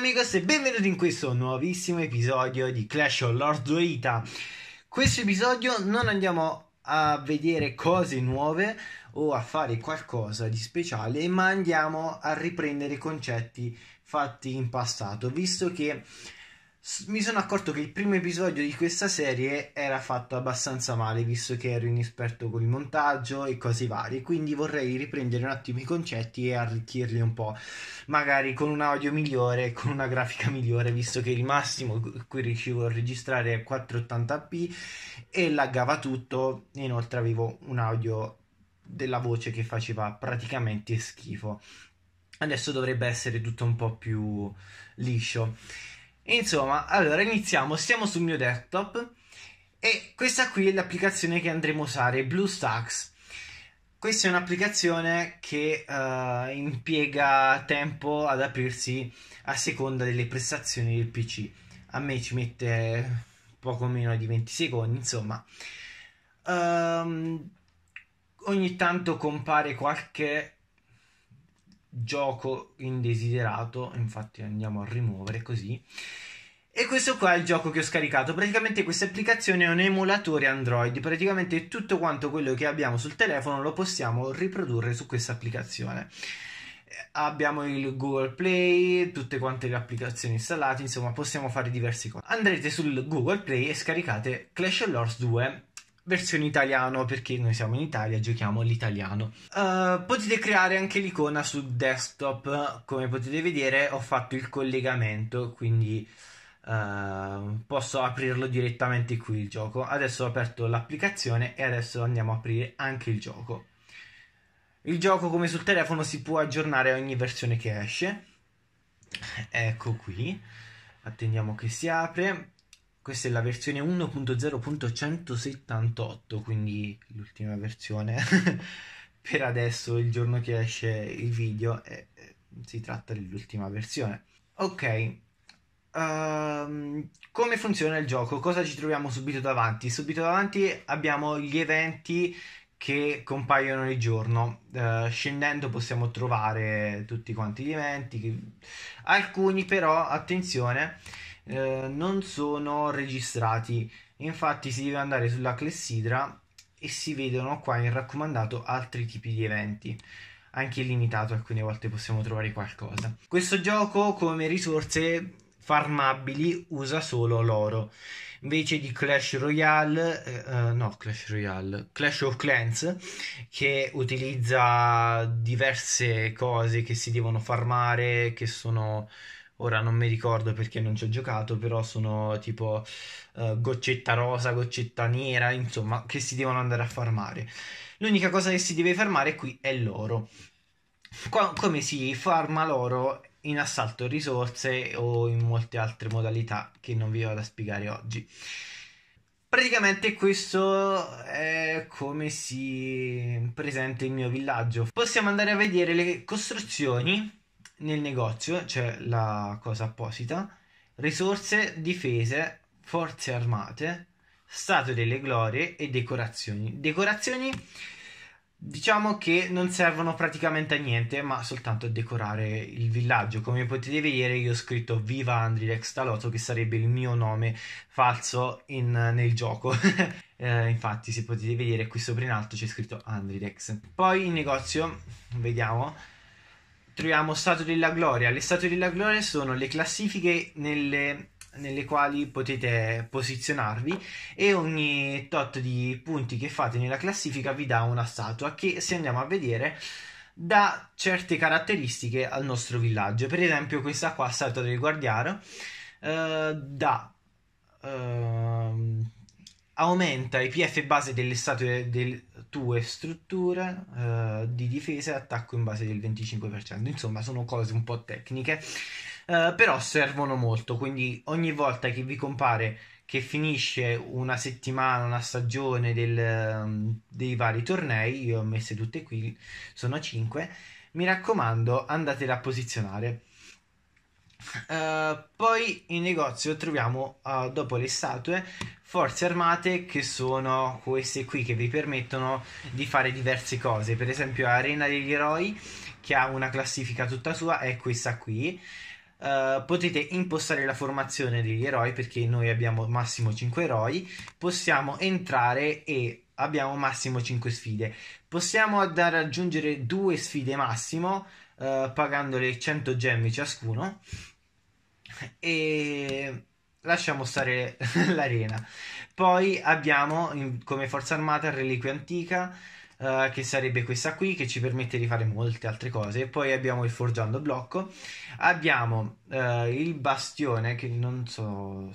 amigos e benvenuti in questo nuovissimo episodio di Clash of Lords Lord Doita. Questo episodio non andiamo a vedere cose nuove o a fare qualcosa di speciale, ma andiamo a riprendere concetti fatti in passato, visto che mi sono accorto che il primo episodio di questa serie era fatto abbastanza male, visto che ero inesperto con il montaggio e cose varie, quindi vorrei riprendere un attimo i concetti e arricchirli un po', magari con un audio migliore, con una grafica migliore, visto che il massimo cui riuscivo a registrare è 480p e laggava tutto, inoltre avevo un audio della voce che faceva praticamente schifo. Adesso dovrebbe essere tutto un po' più liscio. Insomma, allora iniziamo, siamo sul mio desktop e questa qui è l'applicazione che andremo a usare, BlueStacks. Questa è un'applicazione che uh, impiega tempo ad aprirsi a seconda delle prestazioni del PC. A me ci mette poco meno di 20 secondi, insomma. Um, ogni tanto compare qualche gioco indesiderato, infatti andiamo a rimuovere così. E questo qua è il gioco che ho scaricato. Praticamente questa applicazione è un emulatore Android. Praticamente tutto quanto quello che abbiamo sul telefono lo possiamo riprodurre su questa applicazione. Abbiamo il Google Play, tutte quante le applicazioni installate, insomma possiamo fare diverse cose. Andrete sul Google Play e scaricate Clash of Lords 2 versione italiano perché noi siamo in Italia e giochiamo l'italiano. Uh, potete creare anche l'icona sul desktop, come potete vedere ho fatto il collegamento, quindi uh, posso aprirlo direttamente qui il gioco. Adesso ho aperto l'applicazione e adesso andiamo a aprire anche il gioco. Il gioco come sul telefono si può aggiornare ogni versione che esce. Ecco qui. Attendiamo che si apre questa è la versione 1.0.178, quindi l'ultima versione. per adesso, il giorno che esce il video, eh, eh, si tratta dell'ultima versione. Ok, Uh, come funziona il gioco? Cosa ci troviamo subito davanti? Subito davanti abbiamo gli eventi che compaiono ogni giorno. Uh, scendendo possiamo trovare tutti quanti gli eventi. Alcuni però, attenzione, eh, non sono registrati. Infatti si deve andare sulla clessidra e si vedono qua in raccomandato altri tipi di eventi. Anche illimitato, alcune volte possiamo trovare qualcosa. Questo gioco come risorse farmabili usa solo l'oro. Invece di Clash Royale, eh, eh no Clash Royale, Clash of Clans, che utilizza diverse cose che si devono farmare, che sono ora non mi ricordo perché non ci ho giocato, però sono tipo uh, goccetta rosa, goccetta nera, insomma, che si devono andare a farmare. L'unica cosa che si deve farmare qui è l'oro. Qua, come si farma l'oro in assalto risorse o in molte altre modalità che non vi vado a spiegare oggi. Praticamente questo è come si presenta il mio villaggio. Possiamo andare a vedere le costruzioni nel negozio c'è la cosa apposita, risorse, difese, forze armate, stato delle glorie e decorazioni. Decorazioni diciamo che non servono praticamente a niente, ma soltanto a decorare il villaggio. Come potete vedere, io ho scritto Viva Andrilex Taloto, che sarebbe il mio nome falso in, nel gioco. eh, infatti, se potete vedere qui sopra in alto c'è scritto Andrilex. Poi il negozio, vediamo, troviamo Stato della Gloria. Le Stato della Gloria sono le classifiche nelle, nelle quali potete posizionarvi e ogni tot di punti che fate nella classifica vi dà una statua che se andiamo a vedere dà certe caratteristiche al nostro villaggio. Per esempio questa qua, Statua del Guardiano, eh, dà... Eh, aumenta i PF base delle statue del, due strutture uh, di difesa e attacco in base del 25%. Insomma, sono cose un po' tecniche, uh, però servono molto. Quindi ogni volta che vi compare che finisce una settimana, una stagione del, um, dei vari tornei, io ho messe tutte qui, sono 5, mi raccomando andatela a posizionare. Uh, poi in negozio troviamo uh, dopo le statue forze armate che sono queste qui che vi permettono di fare diverse cose. Per esempio, Arena degli Eroi, che ha una classifica tutta sua, è questa qui. Uh, potete impostare la formazione degli eroi perché noi abbiamo massimo 5 eroi, possiamo entrare e abbiamo massimo 5 sfide. Possiamo andare ad aggiungere due sfide massimo uh, pagandole 100 gemme ciascuno e lasciamo stare l'arena. Poi abbiamo in, come forza armata reliquia antica, uh, che sarebbe questa qui, che ci permette di fare molte altre cose. Poi abbiamo il forgiando blocco, abbiamo uh, il bastione, che non so.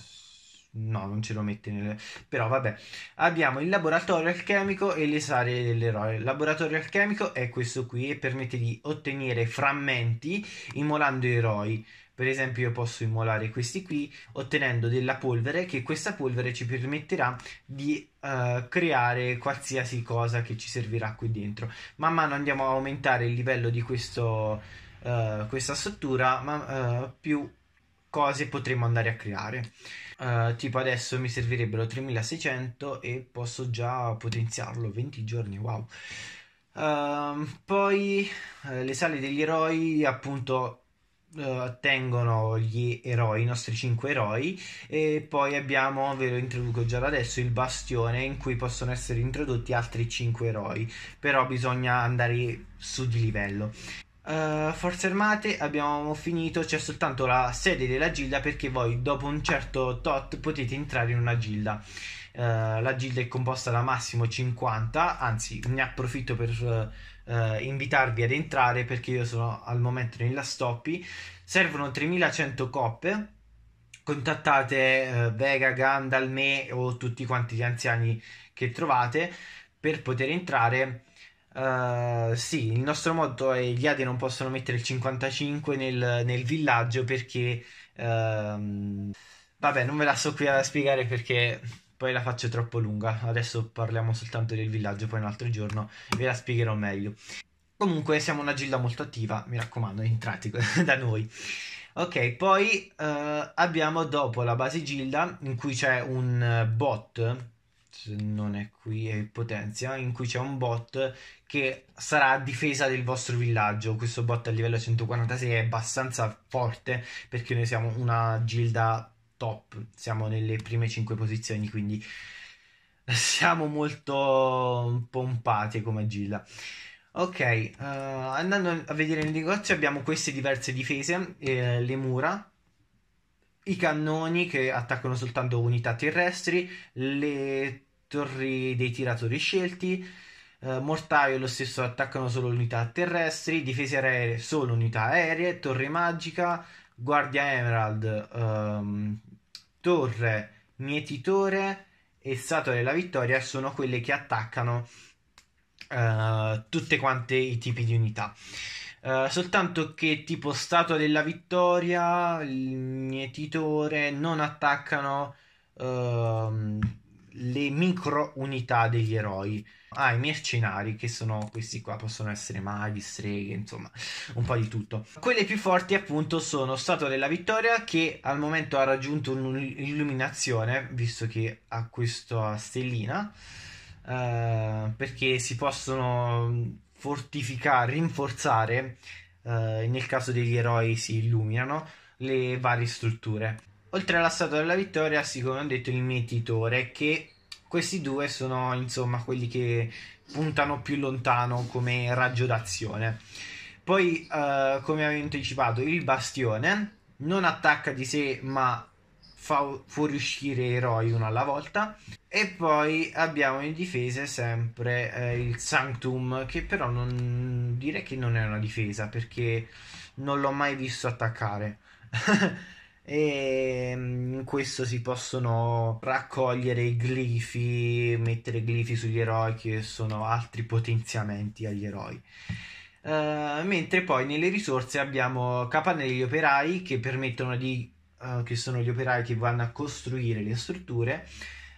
No, non ce lo mette nelle... Però vabbè. Abbiamo il laboratorio alchemico e le sale dell'eroe. Il laboratorio alchemico è questo qui e permette di ottenere frammenti immolando eroi. Per esempio io posso immolare questi qui ottenendo della polvere che questa polvere ci permetterà di uh, creare qualsiasi cosa che ci servirà qui dentro. Man mano andiamo a aumentare il livello di questo, uh, questa struttura, ma uh, più cose potremo andare a creare. tipo adesso mi servirebbero 3600 e posso già potenziarlo 20 giorni, wow. Ehm, poi le sale degli eroi appunto eh, tengono gli eroi, i nostri cinque eroi e poi abbiamo, ve lo introduco già da adesso, il bastione in cui possono essere introdotti altri cinque eroi, però bisogna andare su di livello. Uh, Forze Armate abbiamo finito, c'è soltanto la sede della gilda perché voi dopo un certo tot potete entrare in una gilda. Uh, la gilda è composta da massimo 50, anzi ne approfitto per... Uh, eh, invitarvi ad entrare perché io sono al momento nella stoppi. Servono 3100 coppe. Contattate eh, Vega, Gandal, me o tutti quanti gli anziani che trovate per poter entrare. Uh, sì, il nostro motto è gli Adi non possono mettere il 55 nel, nel villaggio perché... Uh, vabbè, non me la so qui a spiegare perché poi la faccio troppo lunga, adesso parliamo soltanto del villaggio, poi un altro giorno ve la spiegherò meglio. Comunque siamo una gilda molto attiva, mi raccomando, entrate da noi. Ok, poi uh, abbiamo dopo la base gilda in cui c'è un eh, bot, se non è qui è Potenzia, in cui c'è un bot che sarà a difesa del vostro villaggio. Questo bot a livello 146 è abbastanza forte perché noi siamo una gilda top, siamo nelle prime 5 posizioni, quindi siamo molto pompati come gilla. Ok, uh, andando a vedere il negozio abbiamo queste diverse difese, eh, le mura, i cannoni che attaccano soltanto unità terrestri, le torri dei tiratori scelti, eh, mortaio lo stesso attaccano solo unità terrestri, difese aeree solo unità aeree, torre magica, guardia emerald, um, torre, mietitore e statue della vittoria sono quelle che attaccano uh, tutte quante i tipi di unità. Uh, soltanto che tipo statua della vittoria, il mietitore non attaccano uh, le micro unità degli eroi. Ah, i mercenari, che sono questi qua, possono essere maghi, streghe, insomma, un po' di tutto. Quelle più forti, appunto, sono Statua della Vittoria, che al momento ha raggiunto un'illuminazione, visto che ha questa stellina, eh, perché si possono fortificare, rinforzare, eh, nel caso degli eroi si illuminano, le varie strutture. Oltre alla statua della vittoria, sì, come ho detto, il mietitore, che questi due sono insomma quelli che puntano più lontano come raggio d'azione. Poi, eh, come avevo anticipato, il bastione non attacca di sé, ma fa fuoriuscire eroi uno alla volta. E poi abbiamo in difesa sempre eh, il Sanctum, che però non direi che non è una difesa perché non l'ho mai visto attaccare. e mm, in questo si possono raccogliere i glifi, mettere glifi sugli eroi che sono altri potenziamenti agli eroi. Uh, mentre poi nelle risorse abbiamo capanne degli operai che permettono di uh, che sono gli operai che vanno a costruire le strutture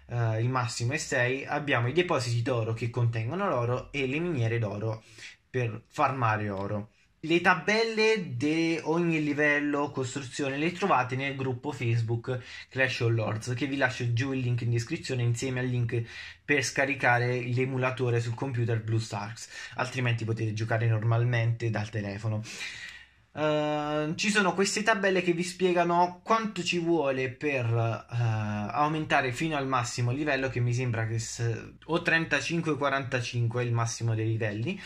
uh, il massimo è 6 abbiamo i depositi d'oro che contengono l'oro e le miniere d'oro per farmare oro le tabelle di ogni livello costruzione le trovate nel gruppo Facebook Clash of Lords che vi lascio giù il link in descrizione insieme al link per scaricare l'emulatore sul computer Blue BlueStars altrimenti potete giocare normalmente dal telefono. Uh, ci sono queste tabelle che vi spiegano quanto ci vuole per uh, aumentare fino al massimo livello che mi sembra che s- o 35 45 è il massimo dei livelli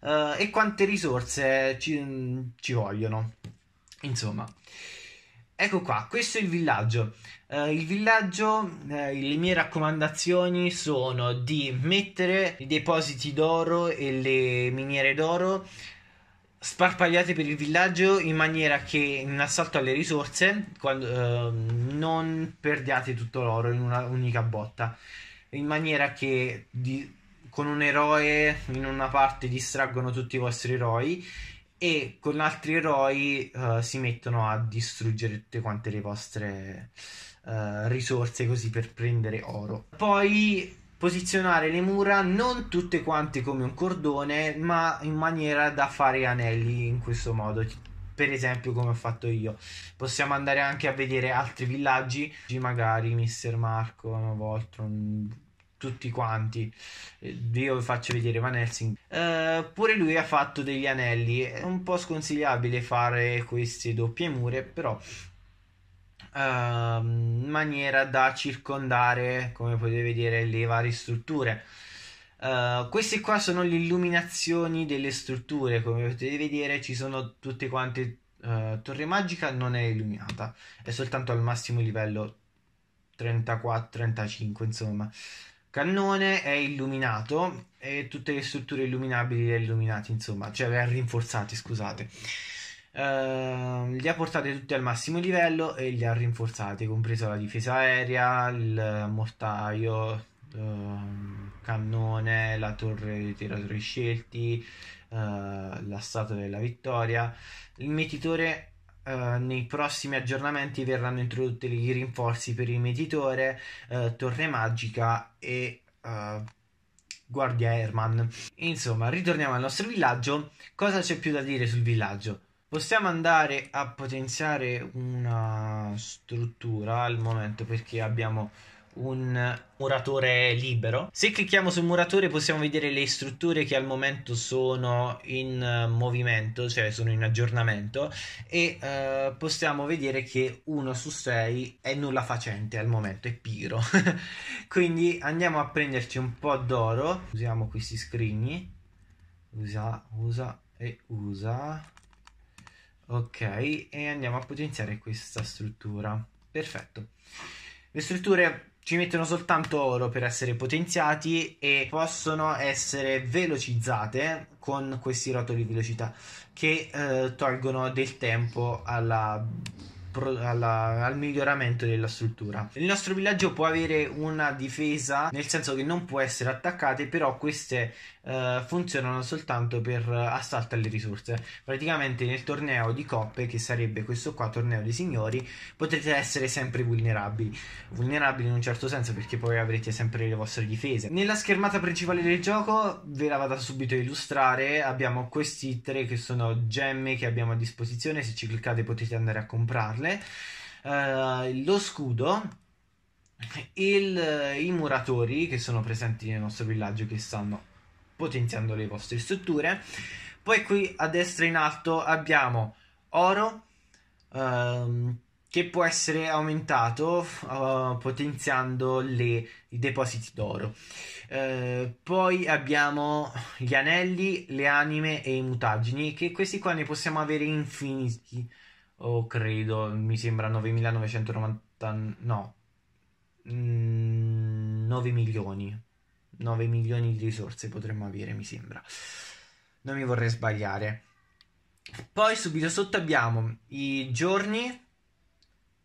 uh, e quante risorse ci, ci, vogliono. Insomma, ecco qua, questo è il villaggio. Uh, il villaggio, eh, le mie raccomandazioni sono di mettere i depositi d'oro e le miniere d'oro sparpagliate per il villaggio in maniera che in assalto alle risorse quando, eh, non perdiate tutto l'oro in una unica botta in maniera che di, con un eroe in una parte distraggono tutti i vostri eroi e con altri eroi uh, si mettono a distruggere tutte quante le vostre uh, risorse così per prendere oro. Poi posizionare le mura non tutte quante come un cordone, ma in maniera da fare anelli in questo modo. Per esempio, come ho fatto io, possiamo andare anche a vedere altri villaggi, magari Mr. Marco, Voltron, tutti quanti. Eh, io vi faccio vedere Van Helsing. Uh, eh, pure lui ha fatto degli anelli. È un po' sconsigliabile fare queste doppie mura, però Uh, maniera da circondare, come potete vedere, le varie strutture. Uh, queste qua sono le illuminazioni delle strutture, come potete vedere ci sono tutte quante uh, torre magica non è illuminata, è soltanto al massimo livello 34-35, insomma cannone è illuminato e tutte le strutture illuminabili e illuminate, insomma, cioè eh, rinforzate, scusate. Uh, li ha portati tutti al massimo livello e li ha rinforzati, compresa la difesa aerea, il mortaio, uh, cannone, la torre dei tiratori scelti, uh, la statua della vittoria, il mettitore Uh, nei prossimi aggiornamenti verranno introdotti i rinforzi per il meditore, uh, torre magica e uh, guardia Herman. Insomma, ritorniamo al nostro villaggio. Cosa c'è più da dire sul villaggio? Possiamo andare a potenziare una struttura al momento perché abbiamo un muratore libero. Se clicchiamo sul muratore possiamo vedere le strutture che al momento sono in eh, movimento, cioè sono in aggiornamento e eh, possiamo vedere che uno su 6 è nulla facente al momento, è piro. Quindi andiamo a prenderci un po' d'oro, usiamo questi scrigni, usa, usa e usa. Ok, e andiamo a potenziare questa struttura. Perfetto. Le strutture ci mettono soltanto oro per essere potenziati e possono essere velocizzate con questi rotoli di velocità che eh, tolgono del tempo alla alla, al miglioramento della struttura. Il nostro villaggio può avere una difesa, nel senso che non può essere attaccato, però queste eh, funzionano soltanto per assalto alle risorse. Praticamente nel torneo di coppe, che sarebbe questo qua, torneo dei signori, potete essere sempre vulnerabili. Vulnerabili in un certo senso perché poi avrete sempre le vostre difese. Nella schermata principale del gioco, ve la vado a subito a illustrare, abbiamo questi tre che sono gemme che abbiamo a disposizione, se ci cliccate potete andare a comprarle. Uh, lo scudo, il, i muratori che sono presenti nel nostro villaggio che stanno potenziando le vostre strutture. Poi qui a destra in alto abbiamo oro ehm, che può essere aumentato eh, potenziando le, i depositi d'oro. Eh, poi abbiamo gli anelli, le anime e i mutagini che questi qua ne possiamo avere infiniti. Oh, credo, mi sembra 9990 no. 9 mm, milioni 9 milioni di risorse potremmo avere, mi sembra. Non mi vorrei sbagliare. Poi subito sotto abbiamo i giorni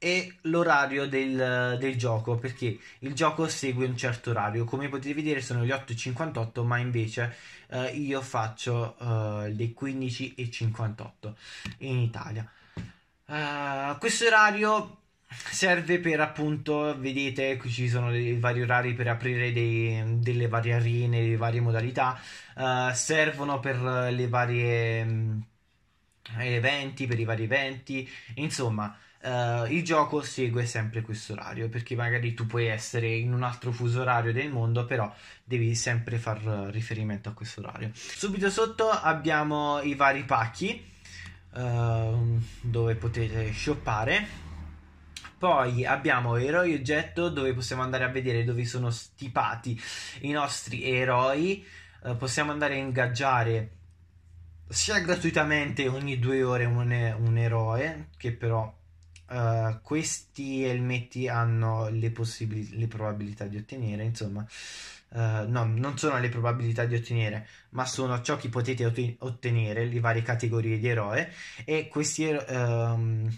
e l'orario del, del, gioco perché il gioco segue un certo orario come potete vedere sono le 8.58 ma invece eh, io faccio eh, le 15.58 in Italia uh, questo orario serve per appunto, vedete, qui ci sono i vari orari per aprire dei, delle varie arene, le varie modalità, uh, servono per le varie um, eventi, per i vari eventi, insomma. Uh, il gioco segue sempre questo orario perché magari tu puoi essere in un altro fuso orario del mondo però devi sempre far riferimento a questo orario subito sotto abbiamo i vari pacchi uh, dove potete shoppare poi abbiamo eroi oggetto dove possiamo andare a vedere dove sono stipati i nostri eroi. Eh, possiamo andare a ingaggiare sia gratuitamente ogni due ore un, un eroe, che però Uh, questi elmetti hanno le, possibili- le probabilità di ottenere, insomma, uh, no, non sono le probabilità di ottenere, ma sono ciò che potete ottenere, le varie categorie di eroe, e questi, ero- uh,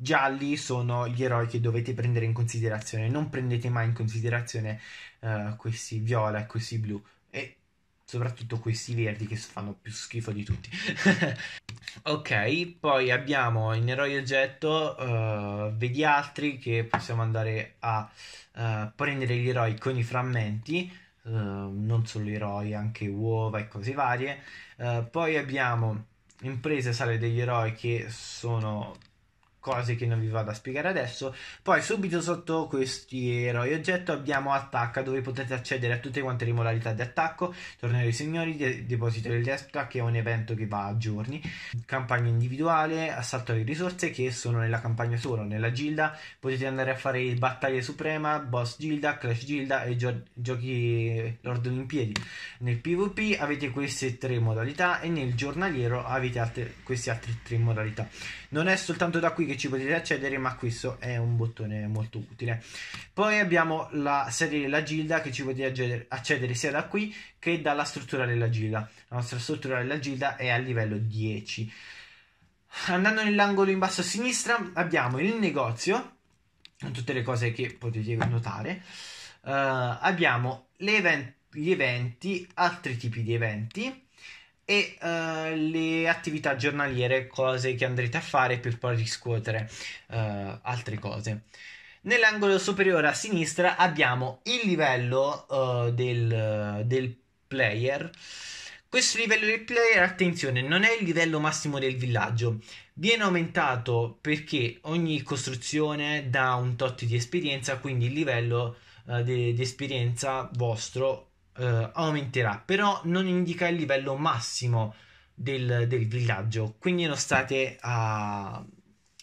gialli sono gli eroi che dovete prendere in considerazione. Non prendete mai in considerazione uh, questi viola e questi blu. E soprattutto questi verdi che fanno più schifo di tutti. ok, poi abbiamo in eroi oggetto uh, vedi altri che possiamo andare a uh, prendere gli eroi con i frammenti. Uh, non solo eroi, anche uova e cose varie. poi abbiamo imprese sale degli eroi che sono cose che non vi vado a spiegare adesso. Poi subito sotto questi eroi oggetto abbiamo attacca dove potete accedere a tutte quante le modalità di attacco, torneo dei signori, de- deposito del extra che è un evento che va a giorni, campagna individuale, assalto alle risorse che sono nella campagna solo, nella gilda, potete andare a fare battaglia suprema, boss gilda, clash gilda e gio- giochi Lord Olimpiadi. Nel PvP avete queste tre modalità e nel giornaliero avete altre- queste altre tre modalità. Non è soltanto da qui che ci potete accedere, ma questo è un bottone molto utile. Poi abbiamo la serie della Gilda che ci potete accedere sia da qui che dalla struttura della Gilda. La nostra struttura della Gilda è a livello 10. Andando nell'angolo in basso a sinistra abbiamo il negozio, con tutte le cose che potete notare. Uh, abbiamo event- gli eventi, altri tipi di eventi e uh, le attività giornaliere, cose che andrete a fare per poi riscuotere uh, altre cose. Nell'angolo superiore a sinistra abbiamo il livello uh, del, del, player. Questo livello del player, attenzione, non è il livello massimo del villaggio. Viene aumentato perché ogni costruzione dà un tot di esperienza, quindi il livello di, di esperienza vostro eh, aumenterà, però non indica il livello massimo del, del villaggio, quindi non state a,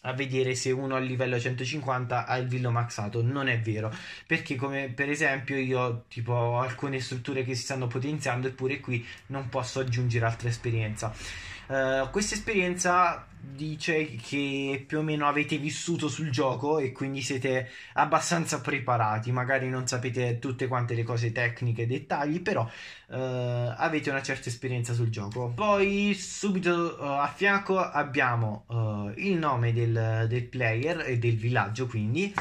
a, vedere se uno a livello 150 ha il villo maxato, non è vero, perché come per esempio io tipo ho alcune strutture che si stanno potenziando eppure qui non posso aggiungere altra esperienza. Eh, questa esperienza dice che più o meno avete vissuto sul gioco e quindi siete abbastanza preparati, magari non sapete tutte quante le cose tecniche e dettagli, però uh, avete una certa esperienza sul gioco. Poi subito uh, a fianco abbiamo il nome del, del player e del villaggio, quindi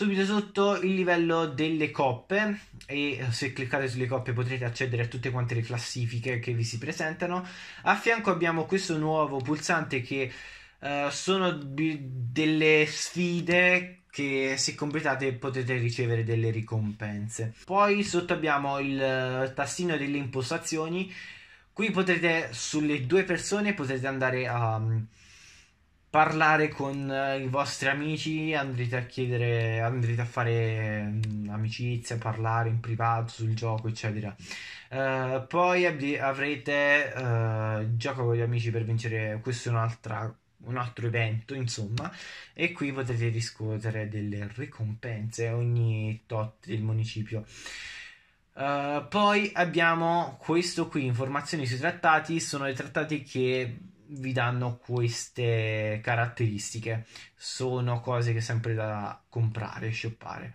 Subito sotto il livello delle coppe e se cliccate sulle coppe potrete accedere a tutte quante le classifiche che vi si presentano. A fianco abbiamo questo nuovo pulsante che uh, sono b- delle sfide che se completate potete ricevere delle ricompense. Poi sotto abbiamo il eh, tastino delle impostazioni. Qui potrete sulle due persone potete andare a mm, parlare con eh, i vostri amici, andrete a chiedere, andrete a fare mm, amicizia, parlare in privato sul gioco, eccetera. Uh, poi av- avrete uh, gioco con gli amici per vincere, questo è un'altra un altro evento, insomma, e qui potete riscuotere delle ricompense ogni tot del municipio. Uh, poi abbiamo questo qui, informazioni sui trattati, sono i trattati che vi danno queste caratteristiche. Sono cose che sempre da comprare, shoppare.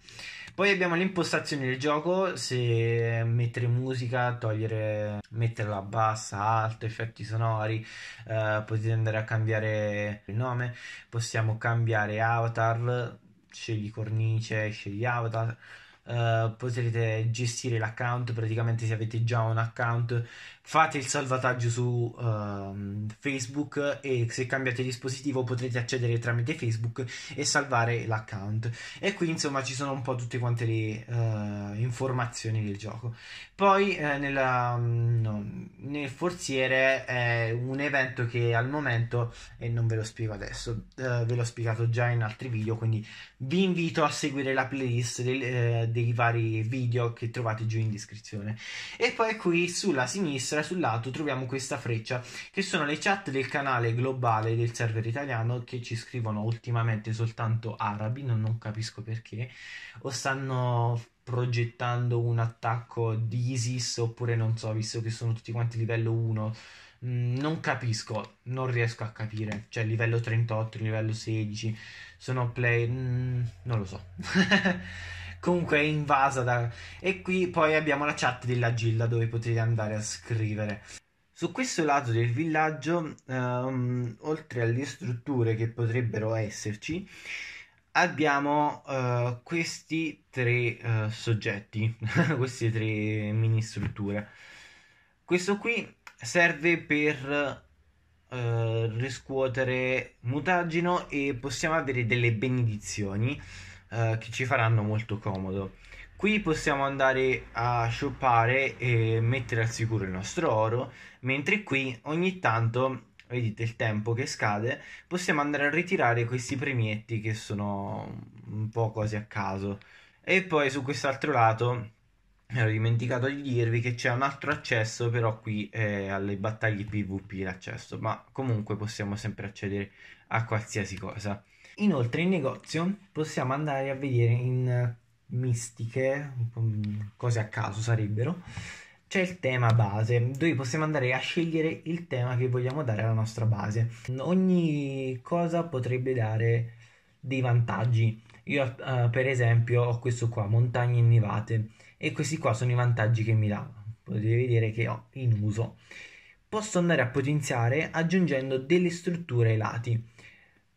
Poi abbiamo le impostazioni del gioco, se mettere musica, togliere, metterla bassa, alto effetti sonori, eh, potete andare a cambiare il nome, possiamo cambiare avatar, scegli cornice, scegli avatar eh, potrete gestire l'account praticamente se avete già un account fate il salvataggio su uh, Facebook e se cambiate dispositivo potrete accedere tramite Facebook e salvare l'account e qui insomma ci sono un po' tutte quante le uh, informazioni del gioco poi eh, nella, mm, no, nel forziere è un evento che al momento e non ve lo spiego adesso eh, ve l'ho spiegato già in altri video quindi vi invito a seguire la playlist del, dei vari video che trovate giù in descrizione. E poi qui sulla sinistra, sul lato, troviamo questa freccia che sono le chat del canale globale del server italiano che ci scrivono ultimamente soltanto arabi, non, non capisco perché, o stanno progettando un attacco di ISIS oppure non so, visto che sono tutti quanti livello 1 mm, non capisco, non riesco a capire. Cioè, livello 38, livello 16, sono player. Mm, non lo so. comunque è invasa da... E qui poi abbiamo la chat della Gilla dove potete andare a scrivere. Su questo lato del villaggio, um, oltre alle strutture che potrebbero esserci, abbiamo uh, questi tre uh, soggetti, queste tre mini strutture. Questo qui serve per uh, riscuotere mutageno e possiamo avere delle benedizioni eh, che ci faranno molto comodo. Qui possiamo andare a shoppare e mettere al sicuro il nostro oro, mentre qui ogni tanto, vedete il tempo che scade, possiamo andare a ritirare questi premietti che sono un po' cose a caso. E poi su quest'altro lato mi ero dimenticato di dirvi che c'è un altro accesso, però qui è alle battaglie PvP l'accesso, ma comunque possiamo sempre accedere a qualsiasi cosa. Inoltre in negozio possiamo andare a vedere in eh, mistiche, cose a caso sarebbero, c'è il tema base, dove possiamo andare a scegliere il tema che vogliamo dare alla nostra base. Ogni cosa potrebbe dare dei vantaggi. Io uh, per esempio ho questo qua, montagne innevate, e questi qua sono i vantaggi che mi dà. Potete vedere che ho in uso. Posso andare a potenziare aggiungendo delle strutture ai lati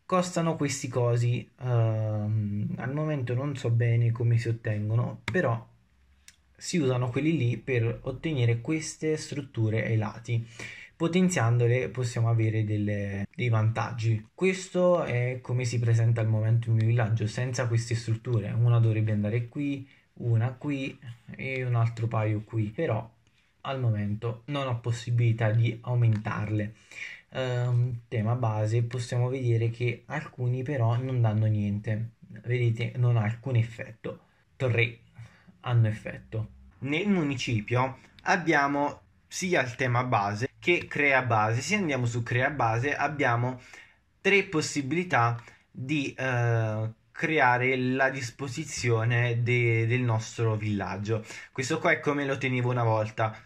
costano questi cosi uh, al momento non so bene come si ottengono però si usano quelli lì per ottenere queste strutture ai lati potenziandole possiamo avere delle, dei vantaggi. Questo è come si presenta al momento il mio villaggio, senza queste strutture. Una dovrebbe andare qui, una qui e un altro paio qui, però al momento non ho possibilità di aumentarle um, tema base possiamo vedere che alcuni però non danno niente, vedete non ha alcun effetto, tre hanno effetto. Nel municipio abbiamo sia il tema base che crea base, se andiamo su crea base abbiamo tre possibilità di uh, creare la disposizione de- del nostro villaggio. Questo qua è come lo tenevo una volta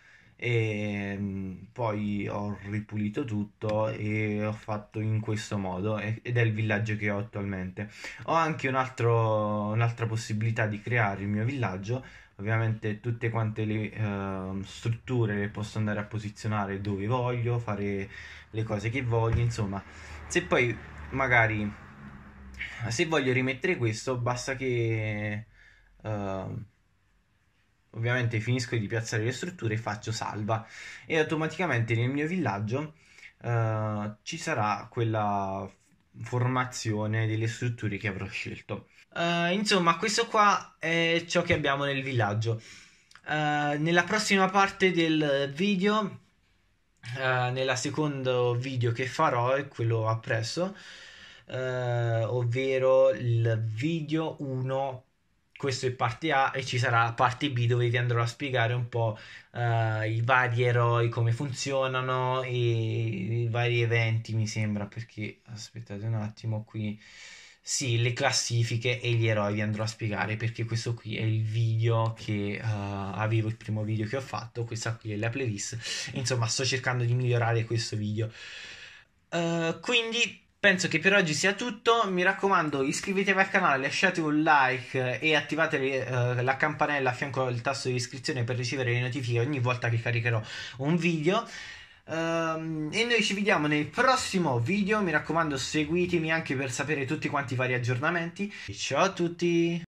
e ehm, poi ho ripulito tutto e ho fatto in questo modo ed è il villaggio che ho attualmente ho anche un altro, un'altra possibilità di creare il mio villaggio ovviamente tutte quante le uh, strutture le posso andare a posizionare dove voglio fare le cose che voglio insomma se poi magari se voglio rimettere questo basta che uh, Ovviamente finisco di piazzare le strutture e faccio salva e automaticamente nel mio villaggio uh, ci sarà quella formazione delle strutture che avrò scelto. Uh, insomma, questo qua è ciò che abbiamo nel villaggio. Uh, nella prossima parte del video, uh, nel secondo video che farò, è quello appresso, ovvero il video 1 questo è parte A e ci sarà parte B dove vi andrò a spiegare un po' uh, i vari eroi, come funzionano e i vari eventi, mi sembra, perché aspettate un attimo qui. Sì, le classifiche e gli eroi vi andrò a spiegare perché questo qui è il video che uh, avevo, il primo video che ho fatto, questa qui è la playlist. Insomma, sto cercando di migliorare questo video. Uh, quindi Penso che per oggi sia tutto, mi raccomando iscrivetevi al canale, lasciate un like e attivate le, uh, la campanella a fianco al tasto di iscrizione per ricevere le notifiche ogni volta che caricherò un video. Uh, e noi ci vediamo nel prossimo video, mi raccomando seguitemi anche per sapere tutti quanti i vari aggiornamenti. Ciao a tutti!